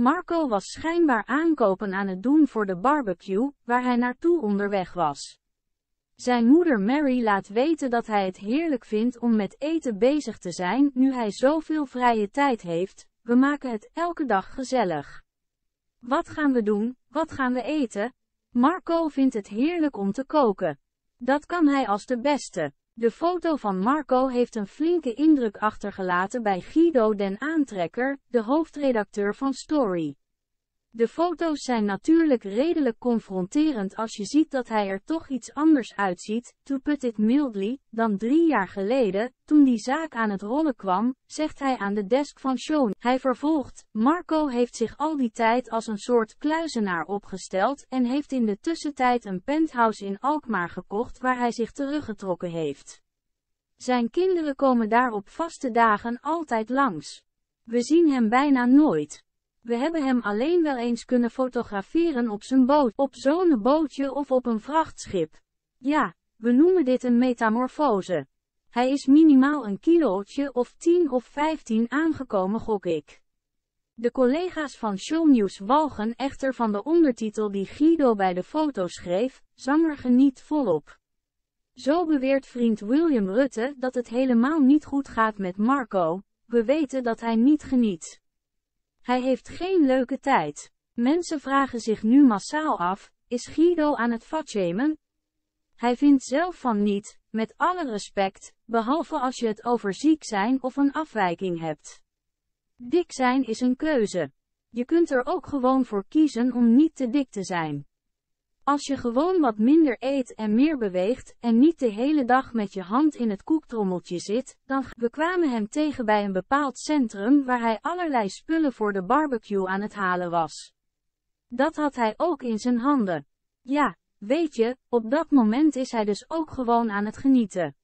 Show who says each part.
Speaker 1: Marco was schijnbaar aankopen aan het doen voor de barbecue, waar hij naartoe onderweg was. Zijn moeder Mary laat weten dat hij het heerlijk vindt om met eten bezig te zijn nu hij zoveel vrije tijd heeft, we maken het elke dag gezellig. Wat gaan we doen, wat gaan we eten? Marco vindt het heerlijk om te koken. Dat kan hij als de beste. De foto van Marco heeft een flinke indruk achtergelaten bij Guido den Aantrekker, de hoofdredacteur van Story. De foto's zijn natuurlijk redelijk confronterend als je ziet dat hij er toch iets anders uitziet, to put it mildly, dan drie jaar geleden, toen die zaak aan het rollen kwam, zegt hij aan de desk van Sean. Hij vervolgt, Marco heeft zich al die tijd als een soort kluizenaar opgesteld en heeft in de tussentijd een penthouse in Alkmaar gekocht waar hij zich teruggetrokken heeft. Zijn kinderen komen daar op vaste dagen altijd langs. We zien hem bijna nooit. We hebben hem alleen wel eens kunnen fotograferen op zijn boot, op zo'n bootje of op een vrachtschip. Ja, we noemen dit een metamorfose. Hij is minimaal een kilootje of 10 of 15 aangekomen gok ik. De collega's van News walgen echter van de ondertitel die Guido bij de foto schreef, zanger geniet volop. Zo beweert vriend William Rutte dat het helemaal niet goed gaat met Marco, we weten dat hij niet geniet. Hij heeft geen leuke tijd. Mensen vragen zich nu massaal af, is Guido aan het fatshamen? Hij vindt zelf van niet, met alle respect, behalve als je het over ziek zijn of een afwijking hebt. Dik zijn is een keuze. Je kunt er ook gewoon voor kiezen om niet te dik te zijn. Als je gewoon wat minder eet en meer beweegt en niet de hele dag met je hand in het koektrommeltje zit, dan we kwamen hem tegen bij een bepaald centrum waar hij allerlei spullen voor de barbecue aan het halen was. Dat had hij ook in zijn handen. Ja, weet je, op dat moment is hij dus ook gewoon aan het genieten.